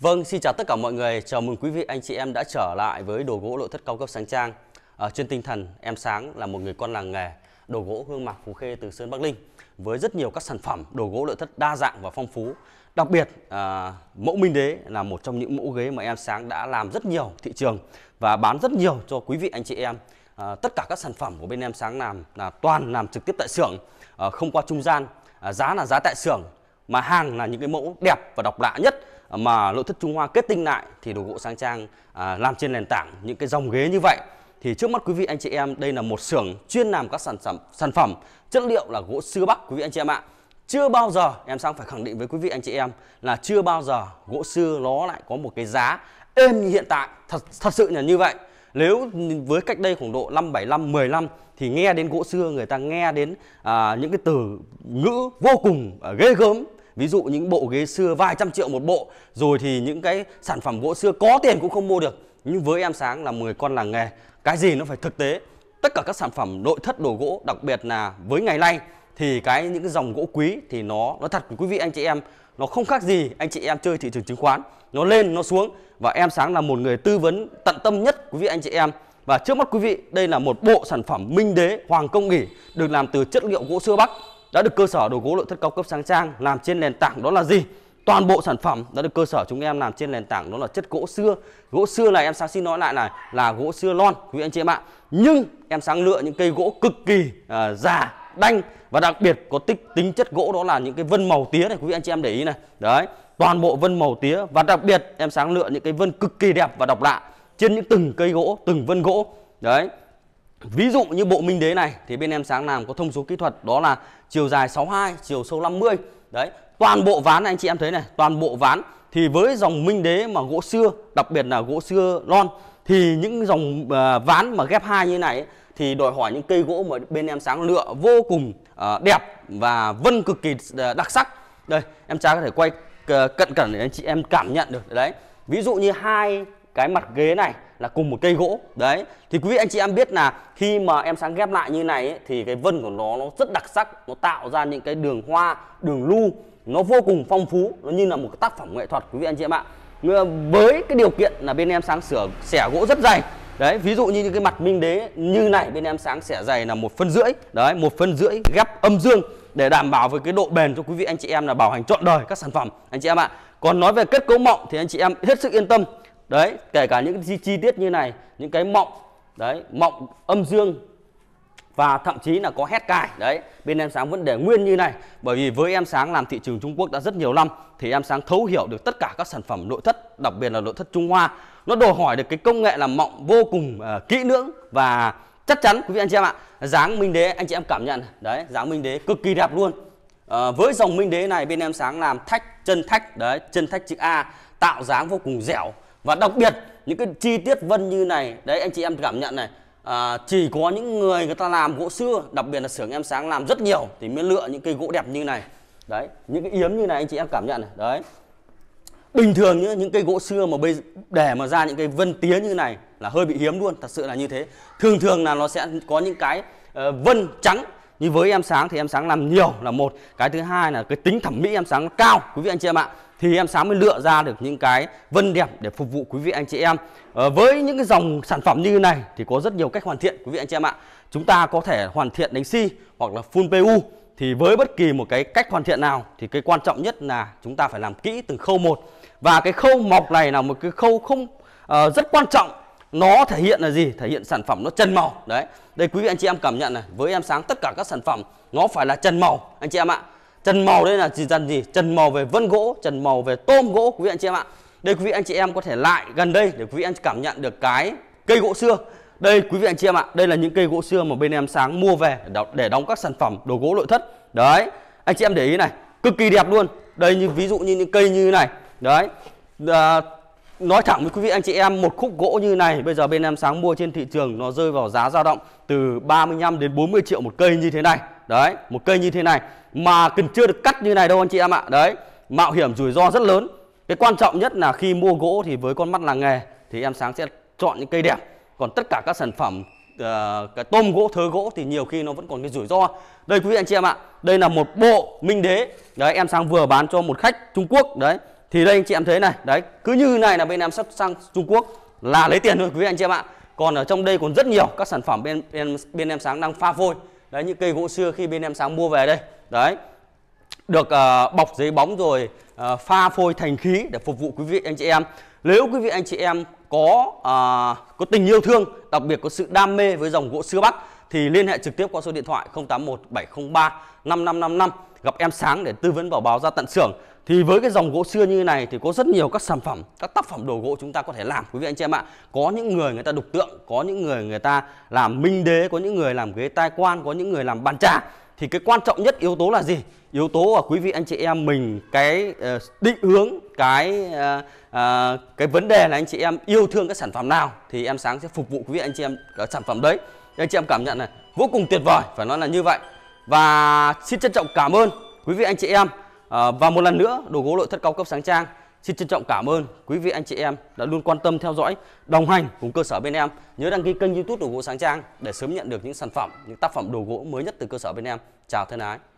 Vâng, xin chào tất cả mọi người. Chào mừng quý vị anh chị em đã trở lại với đồ gỗ nội thất cao cấp sáng trang. À, trên tinh thần em sáng là một người con làng nghề đồ gỗ hương mạc phú khê từ sơn bắc linh với rất nhiều các sản phẩm đồ gỗ nội thất đa dạng và phong phú đặc biệt à, mẫu minh đế là một trong những mẫu ghế mà em sáng đã làm rất nhiều thị trường và bán rất nhiều cho quý vị anh chị em à, tất cả các sản phẩm của bên em sáng làm là toàn làm trực tiếp tại xưởng à, không qua trung gian à, giá là giá tại xưởng mà hàng là những cái mẫu đẹp và độc lạ nhất mà nội thất Trung Hoa kết tinh lại thì đồ gỗ sang trang à, làm trên nền tảng những cái dòng ghế như vậy thì trước mắt quý vị anh chị em đây là một xưởng chuyên làm các sản phẩm sản phẩm chất liệu là gỗ xưa bắc quý vị anh chị em ạ chưa bao giờ em sang phải khẳng định với quý vị anh chị em là chưa bao giờ gỗ xưa nó lại có một cái giá êm như hiện tại thật thật sự là như vậy nếu với cách đây khoảng độ 5, 7 năm, 10 năm thì nghe đến gỗ xưa người ta nghe đến à, những cái từ ngữ vô cùng à, ghê gớm ví dụ những bộ ghế xưa vài trăm triệu một bộ rồi thì những cái sản phẩm gỗ xưa có tiền cũng không mua được nhưng với em sáng là người con làng nghề cái gì nó phải thực tế tất cả các sản phẩm nội thất đồ gỗ đặc biệt là với ngày nay thì cái những cái dòng gỗ quý thì nó nó thật quý vị anh chị em nó không khác gì anh chị em chơi thị trường chứng khoán nó lên nó xuống và em sáng là một người tư vấn tận tâm nhất quý vị anh chị em và trước mắt quý vị đây là một bộ sản phẩm minh đế hoàng công nghỉ được làm từ chất liệu gỗ xưa bắc đã được cơ sở đồ gỗ nội thất cao cấp sang trang làm trên nền tảng đó là gì toàn bộ sản phẩm đã được cơ sở chúng em làm trên nền tảng đó là chất gỗ xưa gỗ xưa này em sáng xin nói lại này là gỗ xưa lon quý anh chị em ạ nhưng em sáng lựa những cây gỗ cực kỳ uh, già đanh và đặc biệt có tích tính chất gỗ đó là những cái vân màu tía này quý anh chị em để ý này đấy toàn bộ vân màu tía và đặc biệt em sáng lựa những cái vân cực kỳ đẹp và độc lạ trên những từng cây gỗ từng vân gỗ đấy Ví dụ như bộ minh đế này thì bên em sáng làm có thông số kỹ thuật đó là chiều dài 62, chiều sâu 50. Đấy, toàn bộ ván này, anh chị em thấy này, toàn bộ ván thì với dòng minh đế mà gỗ xưa, đặc biệt là gỗ xưa lon thì những dòng uh, ván mà ghép hai như này ấy, thì đòi hỏi những cây gỗ mà bên em sáng lựa vô cùng uh, đẹp và vân cực kỳ à, đặc sắc. Đây, em sáng có thể quay cận cẩn để anh chị em cảm nhận được đấy. Ví dụ như hai cái mặt ghế này là cùng một cây gỗ đấy thì quý vị anh chị em biết là khi mà em sáng ghép lại như này ấy, thì cái vân của nó nó rất đặc sắc nó tạo ra những cái đường hoa đường lu nó vô cùng phong phú nó như là một tác phẩm nghệ thuật quý vị anh chị em ạ với cái điều kiện là bên em sáng sửa xẻ gỗ rất dày đấy ví dụ như cái mặt minh đế như này bên em sáng xẻ dày là một phân rưỡi đấy một phân rưỡi ghép âm dương để đảm bảo với cái độ bền cho quý vị anh chị em là bảo hành trọn đời các sản phẩm anh chị em ạ còn nói về kết cấu mộng thì anh chị em hết sức yên tâm đấy kể cả những chi, chi tiết như này những cái mọng đấy mọng âm dương và thậm chí là có hét cài đấy bên em sáng vẫn để nguyên như này bởi vì với em sáng làm thị trường Trung Quốc đã rất nhiều năm thì em sáng thấu hiểu được tất cả các sản phẩm nội thất đặc biệt là nội thất Trung Hoa nó đòi hỏi được cái công nghệ làm mọng vô cùng uh, kỹ lưỡng và chắc chắn quý vị anh chị em ạ dáng minh đế anh chị em cảm nhận đấy dáng minh đế cực kỳ đẹp luôn à, với dòng minh đế này bên em sáng làm thách chân thách đấy chân thách chữ A tạo dáng vô cùng dẻo và đặc biệt những cái chi tiết vân như này đấy anh chị em cảm nhận này à, chỉ có những người người ta làm gỗ xưa đặc biệt là xưởng em sáng làm rất nhiều thì mới lựa những cây gỗ đẹp như này đấy những cái yếm như này anh chị em cảm nhận này đấy bình thường nhá, những cây gỗ xưa mà bây để mà ra những cây vân tía như này là hơi bị hiếm luôn thật sự là như thế thường thường là nó sẽ có những cái uh, vân trắng như với em sáng thì em sáng làm nhiều là một cái thứ hai là cái tính thẩm mỹ em sáng cao quý vị anh chị em ạ thì em sáng mới lựa ra được những cái vân đẹp để phục vụ quý vị anh chị em à, với những cái dòng sản phẩm như này thì có rất nhiều cách hoàn thiện quý vị anh chị em ạ chúng ta có thể hoàn thiện đánh si hoặc là full pu thì với bất kỳ một cái cách hoàn thiện nào thì cái quan trọng nhất là chúng ta phải làm kỹ từng khâu một và cái khâu mọc này là một cái khâu không uh, rất quan trọng nó thể hiện là gì thể hiện sản phẩm nó trần màu đấy đây quý vị anh chị em cảm nhận này với em sáng tất cả các sản phẩm nó phải là trần màu anh chị em ạ trần màu đây là gì dần gì trần màu về vân gỗ trần màu về tôm gỗ quý vị anh chị em ạ đây quý vị anh chị em có thể lại gần đây để quý vị anh cảm nhận được cái cây gỗ xưa đây quý vị anh chị em ạ đây là những cây gỗ xưa mà bên em sáng mua về để đóng các sản phẩm đồ gỗ nội thất đấy anh chị em để ý này cực kỳ đẹp luôn đây như ví dụ như những cây như này đấy à, nói thẳng với quý vị anh chị em một khúc gỗ như này bây giờ bên em sáng mua trên thị trường nó rơi vào giá dao động từ 35 đến 40 triệu một cây như thế này đấy một cây như thế này mà cần chưa được cắt như này đâu anh chị em ạ đấy mạo hiểm rủi ro rất lớn cái quan trọng nhất là khi mua gỗ thì với con mắt làng nghề thì em sáng sẽ chọn những cây đẹp còn tất cả các sản phẩm uh, cái tôm gỗ thớ gỗ thì nhiều khi nó vẫn còn cái rủi ro đây quý vị anh chị em ạ đây là một bộ minh đế đấy em sáng vừa bán cho một khách Trung Quốc đấy thì đây anh chị em thấy này đấy cứ như này là bên em sắp sang Trung Quốc là lấy tiền thôi quý anh chị em ạ còn ở trong đây còn rất nhiều các sản phẩm bên bên, bên em sáng đang pha phôi đấy những cây gỗ xưa khi bên em sáng mua về đây đấy được uh, bọc giấy bóng rồi uh, pha phôi thành khí để phục vụ quý vị anh chị em nếu quý vị anh chị em có uh, có tình yêu thương đặc biệt có sự đam mê với dòng gỗ xưa Bắc thì liên hệ trực tiếp qua số điện thoại 081 703 5555 gặp em sáng để tư vấn bảo báo ra tận xưởng thì với cái dòng gỗ xưa như này thì có rất nhiều các sản phẩm các tác phẩm đồ gỗ chúng ta có thể làm quý vị anh chị em ạ có những người người ta đục tượng có những người người ta làm minh đế có những người làm ghế tai quan có những người làm bàn trà thì cái quan trọng nhất yếu tố là gì yếu tố là quý vị anh chị em mình cái ờ, định hướng cái ờ, ờ, cái vấn đề là anh chị em yêu thương cái sản phẩm nào thì em sáng sẽ phục vụ quý vị anh chị em cái sản phẩm đấy anh chị em cảm nhận này vô cùng tuyệt vời phải nói là như vậy và xin trân trọng cảm ơn quý vị anh chị em Ờ, và một lần nữa, đồ gỗ nội thất cao cấp sáng trang. Xin trân trọng cảm ơn quý vị anh chị em đã luôn quan tâm theo dõi, đồng hành cùng cơ sở bên em. Nhớ đăng ký kênh YouTube đồ gỗ sáng trang để sớm nhận được những sản phẩm, những tác phẩm đồ gỗ mới nhất từ cơ sở bên em. Chào thân ái.